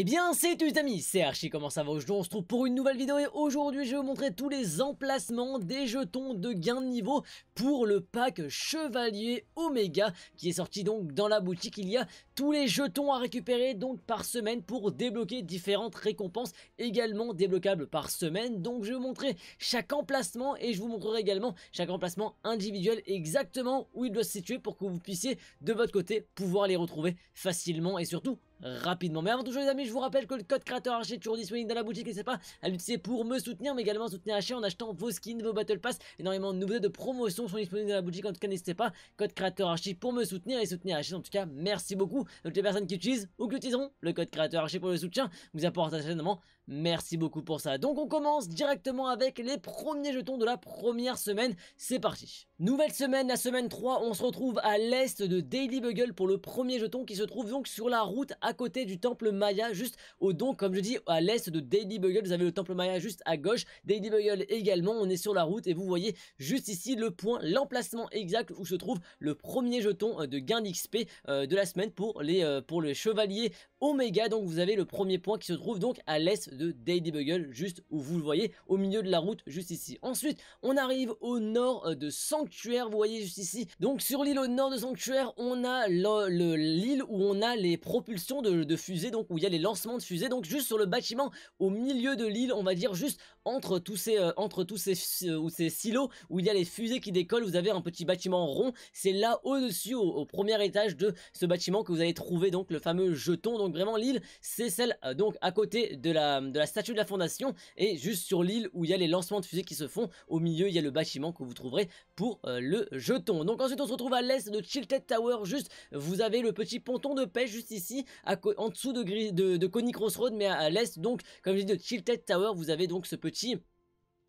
Eh bien, c'est tout les amis, c'est Archie, comment ça va Aujourd'hui, on se retrouve pour une nouvelle vidéo et aujourd'hui, je vais vous montrer tous les emplacements des jetons de gain de niveau pour le pack Chevalier Omega qui est sorti donc dans la boutique. Il y a tous les jetons à récupérer donc par semaine pour débloquer différentes récompenses également débloquables par semaine. Donc, je vais vous montrer chaque emplacement et je vous montrerai également chaque emplacement individuel exactement où il doit se situer pour que vous puissiez de votre côté pouvoir les retrouver facilement et surtout rapidement. Mais avant tout, les amis, je vous rappelle que le code créateur archi est toujours disponible dans la boutique, n'hésitez pas à l'utiliser pour me soutenir, mais également soutenir Haché en achetant vos skins, vos battle pass, énormément de nouveautés de promotions sont disponibles dans la boutique, en tout cas n'hésitez pas, code créateur archi pour me soutenir et soutenir Archie, en tout cas merci beaucoup à toutes les personnes qui utilisent ou qui utiliseront le code créateur archi pour le soutien, vous apportez certainement Merci beaucoup pour ça. Donc on commence directement avec les premiers jetons de la première semaine. C'est parti. Nouvelle semaine, la semaine 3, on se retrouve à l'est de Daily Bugle pour le premier jeton qui se trouve donc sur la route à côté du temple Maya, juste au don, comme je dis, à l'est de Daily Bugle. Vous avez le temple Maya juste à gauche, Daily Bugle également, on est sur la route et vous voyez juste ici le point, l'emplacement exact où se trouve le premier jeton euh, de gain d'XP euh, de la semaine pour les, euh, pour les chevaliers Omega, donc vous avez le premier point qui se trouve donc à l'est de Daily Bugle, juste où vous le voyez, au milieu de la route, juste ici. Ensuite, on arrive au nord euh, de Sanctuaire, vous voyez juste ici. Donc sur l'île au nord de Sanctuaire, on a l'île où on a les propulsions de, fusées, donc où il y a les lancements de fusées, donc juste sur le bâtiment, au milieu de l'île, on va dire juste entre tous ces, euh, entre tous ces, euh, ou ces, silos, où il y a les fusées qui décollent, vous avez un petit bâtiment rond, c'est là au-dessus, au, premier étage de ce bâtiment que vous allez trouver donc le fameux jeton, donc vraiment l'île, c'est celle euh, donc à côté de la, de la statue de la fondation et juste sur l'île où il y a les lancements de fusées qui se font. Au milieu, il y a le bâtiment que vous trouverez pour euh, le jeton. Donc ensuite, on se retrouve à l'est de Chilted Tower. Juste, vous avez le petit ponton de pêche juste ici, en dessous de, de, de Crossroad, mais à, l'est, donc, comme je dis, de Chilted Tower, vous avez donc ce petit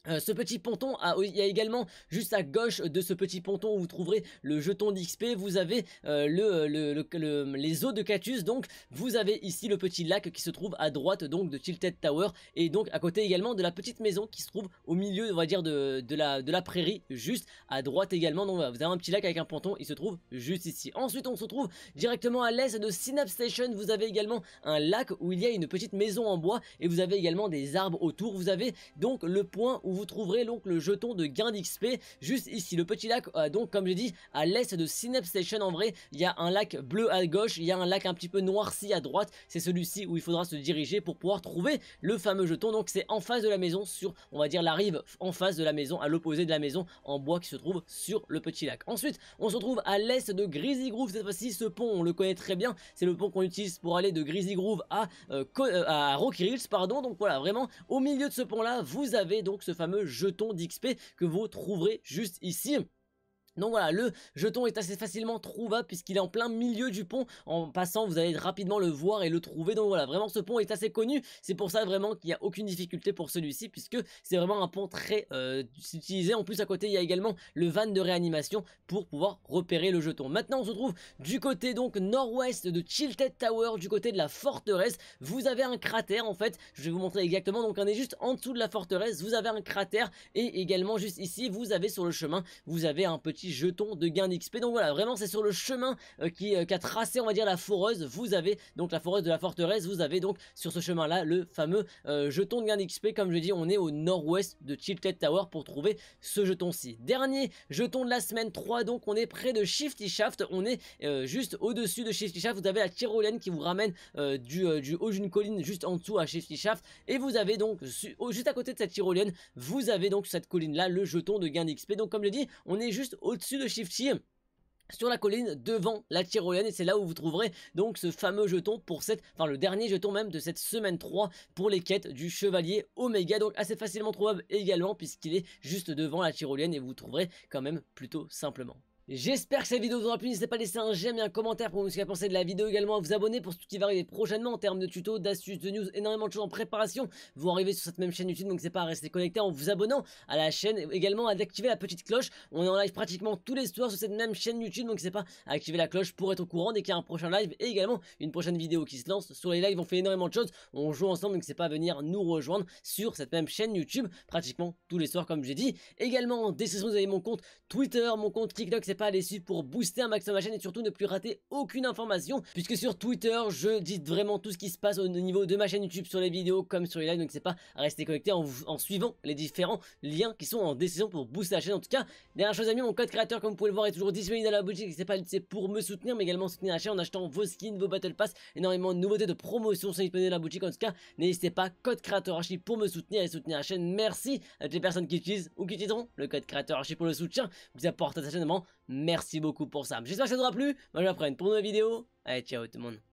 euh, ce petit ponton, a, il y a également juste à gauche de ce petit ponton où vous trouverez le jeton d'XP, vous avez euh, le, les eaux de cactus, donc vous avez ici le petit lac qui se trouve à droite donc de Tilted Tower et donc à côté également de la petite maison qui se trouve au milieu on va dire de, de, la, de la, prairie, juste à droite également, donc vous avez un petit lac avec un ponton, il se trouve juste ici. Ensuite on se trouve directement à l'est de Synapse Station, vous avez également un lac où il y a une petite maison en bois et vous avez également des arbres autour, vous avez donc le point où vous trouverez donc le jeton de gain d'XP juste ici. Le petit lac, euh, donc comme je dis à l'est de Synapse Station en vrai, il y a un lac bleu à gauche, il y a un lac un petit peu noirci à droite. C'est celui-ci où il faudra se diriger pour pouvoir trouver le fameux jeton. Donc c'est en face de la maison sur, on va dire, la rive en face de la maison, à l'opposé de la maison en bois qui se trouve sur le petit lac. Ensuite, on se retrouve à l'est de Grizzly Groove. Cette fois-ci, ce pont, on le connaît très bien. C'est le pont qu'on utilise pour aller de Grizzly Groove à, euh, euh, à Rocky Ridge, pardon. Donc voilà, vraiment, au milieu de ce pont-là, vous avez donc ce fameux jeton d'XP que vous trouverez juste ici. Donc voilà, le jeton est assez facilement trouvable puisqu'il est en plein milieu du pont. En passant, vous allez rapidement le voir et le trouver. Donc voilà, vraiment ce pont est assez connu. C'est pour ça vraiment qu'il n'y a aucune difficulté pour celui-ci puisque c'est vraiment un pont très euh, utilisé. En plus, à côté, il y a également le van de réanimation pour pouvoir repérer le jeton. Maintenant, on se trouve du côté donc nord-ouest de Chilted Tower, du côté de la forteresse. Vous avez un cratère en fait. Je vais vous montrer exactement. Donc on est juste en dessous de la forteresse. Vous avez un cratère et également juste ici, vous avez sur le chemin, vous avez un petit jetons de gain d'XP. Donc voilà, vraiment c'est sur le chemin euh, qui euh, a tracé on va dire la foreuse. Vous avez donc la foreuse de la forteresse, vous avez donc sur ce chemin là le fameux euh, jeton de gain d'XP. Comme je dis, on est au nord-ouest de Chilted Tower pour trouver ce jeton-ci. Dernier jeton de la semaine 3, donc on est près de Shifty Shaft, on est juste au-dessus de Shifty Shaft, vous avez la tyrolienne qui vous ramène du, haut d'une colline juste en dessous à Shifty Shaft, et vous avez donc, juste à côté de cette tyrolienne, vous avez donc cette colline-là, le jeton de gain d'XP, donc comme je dis, on est juste au au-dessus de Shifty sur la colline devant la tyrolienne et c'est là où vous trouverez donc ce fameux jeton pour cette, enfin le dernier jeton même de cette semaine 3 pour les quêtes du chevalier Oméga donc assez facilement trouvable également puisqu'il est juste devant la tyrolienne et vous trouverez quand même plutôt simplement. J'espère que cette vidéo vous aura plu, n'hésitez pas à laisser un j'aime et un commentaire pour dire ce que vous pensez de la vidéo également, à vous abonner pour ce qui va arriver prochainement en termes de tutos, d'astuces, de news, énormément de choses en préparation, vous arrivez sur cette même chaîne YouTube, donc c'est pas à rester connecté en vous abonnant à la chaîne, également à activer la petite cloche, on est en live pratiquement tous les soirs sur cette même chaîne YouTube, donc c'est pas à activer la cloche pour être au courant dès qu'il y a un prochain live et également une prochaine vidéo qui se lance, sur les lives on fait énormément de choses, on joue ensemble, donc c'est pas à venir nous rejoindre sur cette même chaîne YouTube, pratiquement tous les soirs comme j'ai dit, également, dès que vous avez mon compte Twitter, mon compte TikTok, etc pas les suivre pour booster un maximum ma chaîne et surtout ne plus rater aucune information puisque sur Twitter je dis vraiment tout ce qui se passe au niveau de ma chaîne YouTube sur les vidéos comme sur les lives donc c'est pas à rester connecté en, en, suivant les différents liens qui sont en décision pour booster la chaîne en tout cas dernière chose amis mon code créateur comme vous pouvez le voir est toujours disponible à la boutique c'est pas c'est pour me soutenir mais également soutenir la chaîne en achetant vos skins vos battle pass énormément de nouveautés de promotion sont disponibles dans la boutique en tout cas n'hésitez pas code créateur archi pour me soutenir et soutenir la chaîne merci à toutes les personnes qui utilisent ou qui utiliseront le code créateur archi pour le soutien vous apporte à cette chaîne Merci beaucoup pour ça. J'espère que ça t'aura plu. Moi, bah, je vous pour une nouvelle vidéo. Allez, ciao tout le monde.